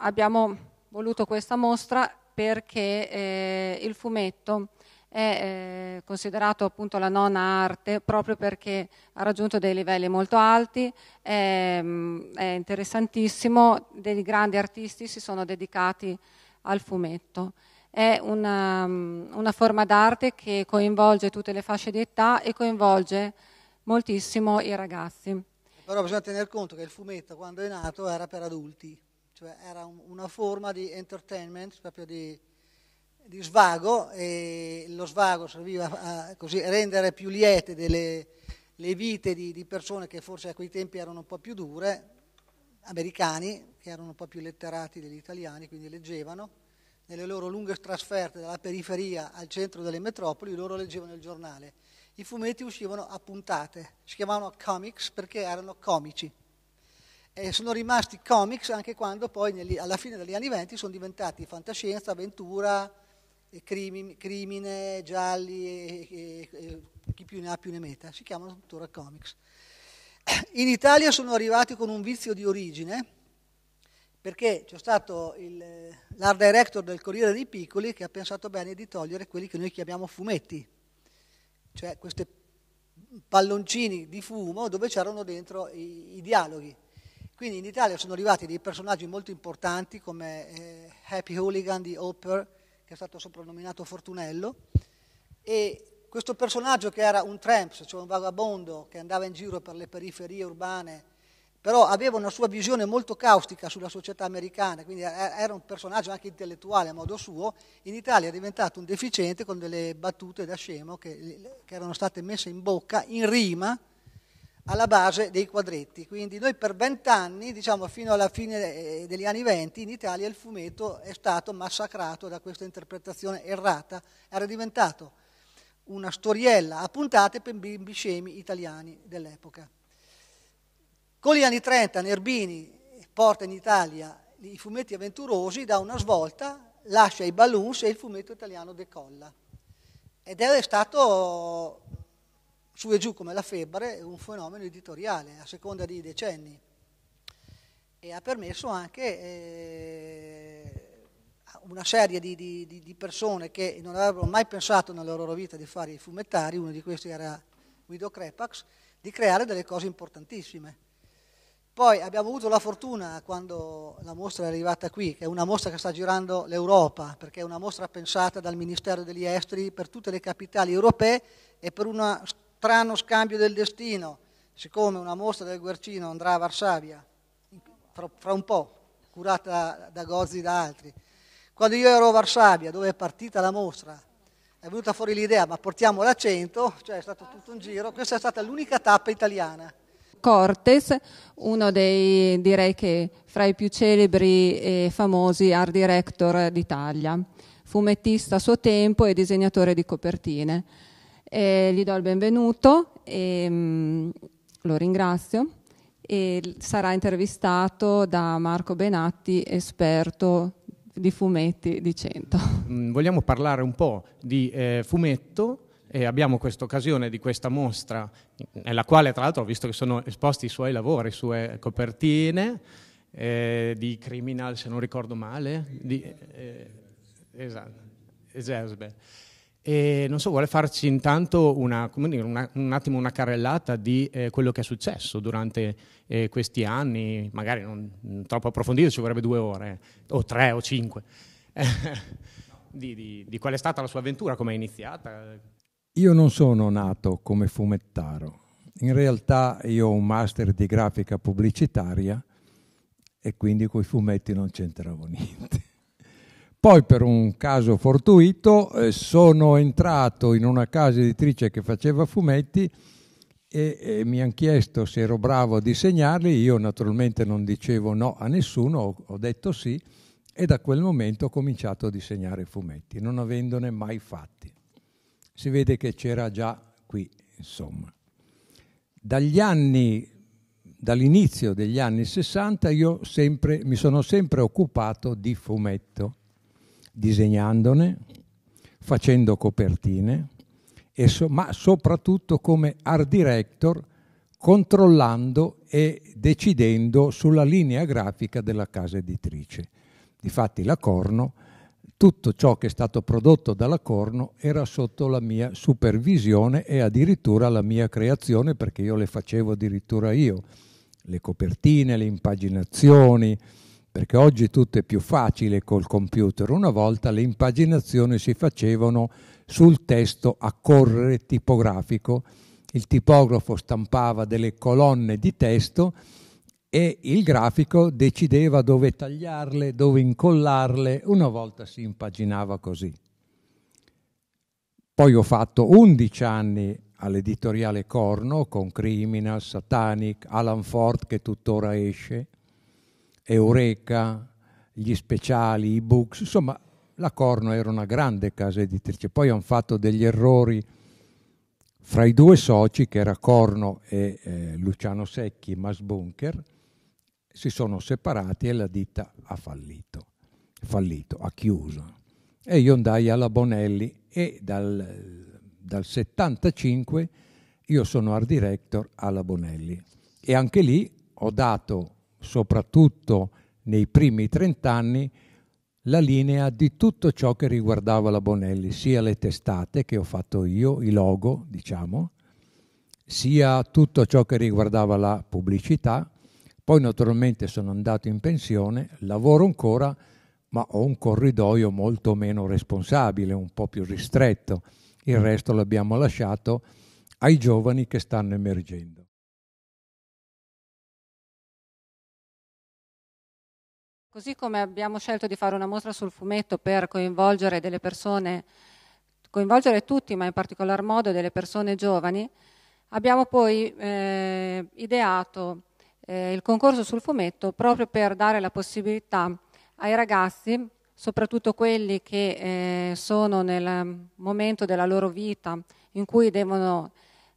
abbiamo voluto questa mostra perché eh, il fumetto è eh, considerato appunto la nona arte proprio perché ha raggiunto dei livelli molto alti, è, mm, è interessantissimo, dei grandi artisti si sono dedicati al fumetto. È una, mm, una forma d'arte che coinvolge tutte le fasce di età e coinvolge moltissimo i ragazzi. Però bisogna tener conto che il fumetto quando è nato era per adulti cioè era un, una forma di entertainment, proprio di, di svago e lo svago serviva a così, rendere più liete delle, le vite di, di, persone che forse a quei tempi erano un po' più dure, americani, che erano un po' più letterati degli italiani, quindi leggevano, nelle loro lunghe trasferte dalla periferia al centro delle metropoli, loro leggevano il giornale. I fumetti uscivano a puntate, si chiamavano comics perché erano comici eh, sono rimasti comics anche quando poi negli, alla fine degli anni 20 sono diventati fantascienza, avventura, crimi, crimine, gialli, e, e, chi più ne ha più ne metta, si chiamano tuttora comics. In Italia sono arrivati con un vizio di origine perché c'è stato il, l'art director del Corriere dei Piccoli che ha pensato bene di togliere quelli che noi chiamiamo fumetti, cioè questi palloncini di fumo dove c'erano dentro i, i dialoghi. Quindi in Italia sono arrivati dei personaggi molto importanti come eh, Happy Hooligan di Hopper, che è stato soprannominato Fortunello, e questo personaggio che era un tramp, cioè un vagabondo che andava in giro per le periferie urbane, però aveva una sua visione molto caustica sulla società americana, quindi era un personaggio anche intellettuale a modo suo, in Italia è diventato un deficiente con delle battute da scemo che, che erano state messe in bocca in rima alla base dei quadretti. Quindi noi per vent'anni, diciamo fino alla fine eh, degli anni venti, in Italia il fumetto è stato massacrato da questa interpretazione errata, era diventato una storiella a puntate per bimbi scemi italiani dell'epoca. Con gli anni 30 Nerbini porta in Italia i fumetti avventurosi, dà una svolta, lascia i balloons e il fumetto italiano decolla. Ed è stato su e giù come la febbre, un fenomeno editoriale a seconda dei decenni e ha permesso anche eh, una serie di, di, di, persone che non avrebbero mai pensato nella loro vita di fare i fumettari, uno di questi era Guido Crepax, di creare delle cose importantissime. Poi abbiamo avuto la fortuna quando la mostra è arrivata qui, che è una mostra che sta girando l'Europa, perché è una mostra pensata dal Ministero degli Esteri per tutte le capitali europee e per una strano scambio del destino, siccome una mostra del Guercino andrà a Varsavia fra, un po', curata da Gozzi e da altri. Quando io ero a Varsavia, dove è partita la mostra, è venuta fuori l'idea, ma portiamo l'accento, cioè è stato tutto un giro, questa è stata l'unica tappa italiana. Cortes, uno dei, direi che fra i più celebri e famosi art director d'Italia, fumettista a suo tempo e disegnatore di copertine. Eh, gli do il benvenuto e ehm, mh, lo ringrazio. E sarà intervistato da Marco Benatti, esperto di fumetti di Cento. Mm, vogliamo parlare un po' di eh, fumetto. E abbiamo questa occasione di questa mostra, nella quale tra l'altro ho visto che sono esposti i suoi lavori, le sue copertine, eh, di Criminal se non ricordo male, di, eh, esatto, Esesbe e non so, vuole farci intanto una, dire, una, un attimo una carrellata di eh, quello che è successo durante eh, questi anni, magari non, non, troppo approfondito, ci vorrebbe due ore, eh, o tre o cinque, di, di, di qual è stata la sua avventura, come è iniziata. Io non sono nato come fumettaro, in realtà io ho un master di grafica pubblicitaria e quindi con i fumetti non c'entravo niente. Poi per un caso fortuito eh, sono entrato in una casa editrice che faceva fumetti e, e mi hanno chiesto se ero bravo a disegnarli, io naturalmente non dicevo no a nessuno, ho, ho detto sì e da quel momento ho cominciato a disegnare fumetti, non avendone mai fatti. Si vede che c'era già qui, insomma. Dagli anni, dall'inizio degli anni 60 io sempre, mi sono sempre occupato di fumetto disegnandone, facendo copertine, so, ma soprattutto come art director controllando e decidendo sulla linea grafica della casa editrice. Difatti la Corno, tutto ciò che è stato prodotto dalla Corno era sotto la mia supervisione e addirittura la mia creazione perché io le facevo addirittura io, le copertine, le impaginazioni, perché oggi tutto è più facile col computer. Una volta le impaginazioni si facevano sul testo a correre tipografico, il tipografo stampava delle colonne di testo e il grafico decideva dove tagliarle, dove incollarle, una volta si impaginava così. Poi ho fatto 11 anni all'editoriale Corno con Criminal, Satanic, Alan Ford che tuttora esce, Eureka, gli speciali, i books, insomma la Corno era una grande casa editrice. Poi hanno fatto degli errori fra i due soci, che era Corno e eh, Luciano Secchi, Masbunker, si sono separati e la ditta ha fallito, fallito, ha chiuso. E io andai alla Bonelli e dal, dal 75 io sono art director alla Bonelli. E anche lì ho dato soprattutto nei primi trent'anni, la linea di tutto ciò che riguardava la Bonelli, sia le testate che ho fatto io, i logo, diciamo, sia tutto ciò che riguardava la pubblicità. Poi naturalmente sono andato in pensione, lavoro ancora, ma ho un corridoio molto meno responsabile, un po' più ristretto. Il resto l'abbiamo lasciato ai giovani che stanno emergendo. Così come abbiamo scelto di fare una mostra sul fumetto per coinvolgere delle persone, coinvolgere tutti, ma in particolar modo delle persone giovani, abbiamo poi eh, ideato eh, il concorso sul fumetto proprio per dare la possibilità ai ragazzi, soprattutto quelli che eh, sono nel momento della loro vita in cui devono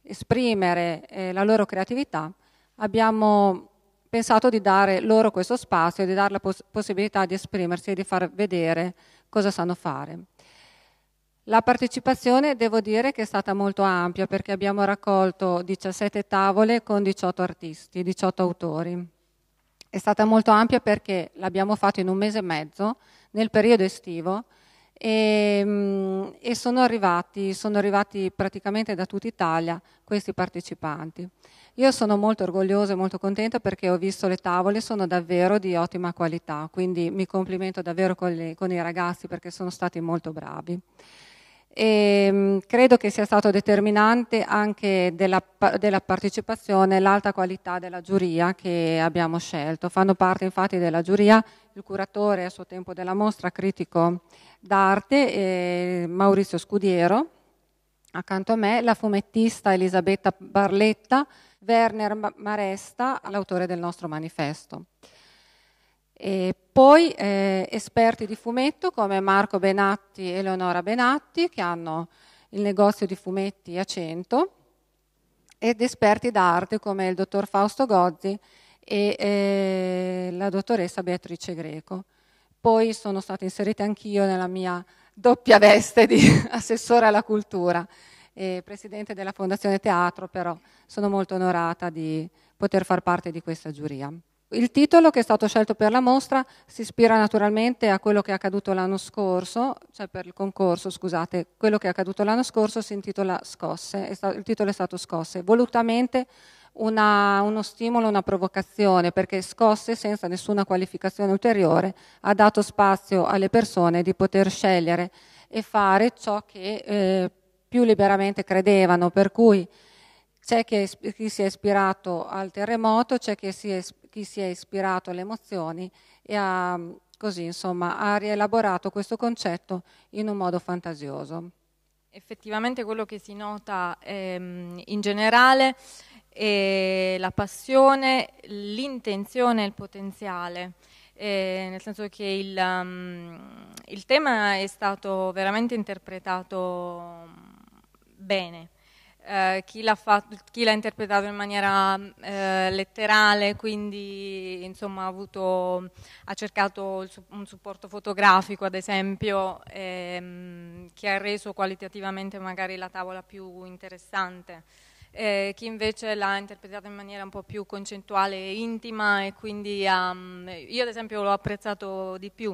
esprimere eh, la loro creatività, abbiamo pensato di dare loro questo spazio, di dare la pos- possibilità di esprimersi e di far vedere cosa sanno fare. La partecipazione devo dire che è stata molto ampia perché abbiamo raccolto 17 tavole con 18 artisti, 18 autori. È stata molto ampia perché l'abbiamo fatto in un mese e mezzo, nel periodo estivo, e, ehm, e sono, arrivati, sono, arrivati, praticamente da tutta Italia questi partecipanti. Io sono molto orgogliosa e molto contenta perché ho visto le tavole, sono davvero di ottima qualità, quindi mi complimento davvero con, le, con i ragazzi perché sono stati molto bravi e ehm, credo che sia stato determinante anche della, della partecipazione e l'alta qualità della giuria che abbiamo scelto. Fanno parte infatti della giuria il curatore a suo tempo della mostra, critico d'arte, eh, Maurizio Scudiero, accanto a me la fumettista Elisabetta Barletta, Werner Maresta, l'autore del nostro manifesto. E poi eh, esperti di fumetto come Marco Benatti e Leonora Benatti che hanno il negozio di fumetti a 100 ed esperti d'arte come il dottor Fausto Gozzi e eh, la dottoressa Beatrice Greco. Poi sono stata inserita anch'io nella mia doppia veste di assessore alla cultura e presidente della Fondazione Teatro, però sono molto onorata di poter far parte di questa giuria. Il titolo che è stato scelto per la mostra si ispira naturalmente a quello che è accaduto l'anno scorso, cioè per il concorso, scusate, quello che è accaduto l'anno scorso si intitola Scosse, il titolo è stato Scosse, volutamente una, uno stimolo, una provocazione, perché Scosse senza nessuna qualificazione ulteriore ha dato spazio alle persone di poter scegliere e fare ciò che eh, più liberamente credevano, per cui c'è chi si è ispirato al terremoto, c'è chi si è ispirato chi si è ispirato alle emozioni e ha, mm, così, insomma, ha rielaborato questo concetto in un modo fantasioso. Effettivamente quello che si nota ehm, in generale è la passione, l'intenzione e il potenziale. Eh, nel senso che il, um, il tema è stato veramente interpretato mm, bene eh, chi, l'ha fatto, chi, l'ha interpretato in maniera eh, letterale, quindi insomma, ha, avuto, ha, cercato un supporto fotografico ad esempio ehm, che ha reso qualitativamente magari la tavola più interessante. Eh, chi invece l'ha interpretata in maniera un po' più concettuale e intima e quindi um, io ad esempio l'ho apprezzato di più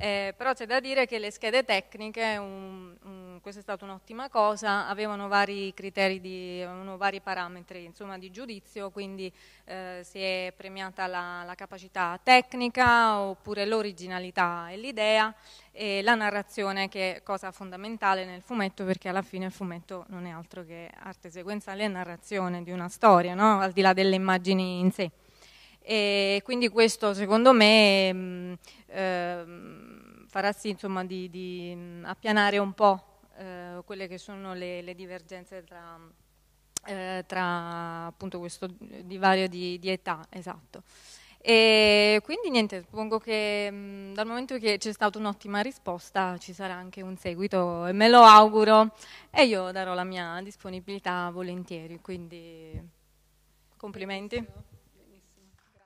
eh, però c'è da dire che le schede tecniche, un, un, questa è stata un'ottima cosa, avevano vari criteri, di, avevano vari parametri insomma, di giudizio, quindi eh, si è premiata la, la capacità tecnica oppure l'originalità e l'idea e la narrazione che è cosa fondamentale nel fumetto perché alla fine il fumetto non è altro che arte sequenziale e narrazione di una storia, no? al di là delle immagini in sé. E quindi questo secondo me mh, mm, eh, farà sì insomma, di, di, mm, appianare un po' eh, quelle che sono le, le divergenze tra, eh, tra, appunto questo divario di, di età. Esatto. E quindi niente, suppongo che mh, mm, dal momento che c'è stata un'ottima risposta ci sarà anche un seguito e me lo auguro e io darò la mia disponibilità volentieri, quindi complimenti.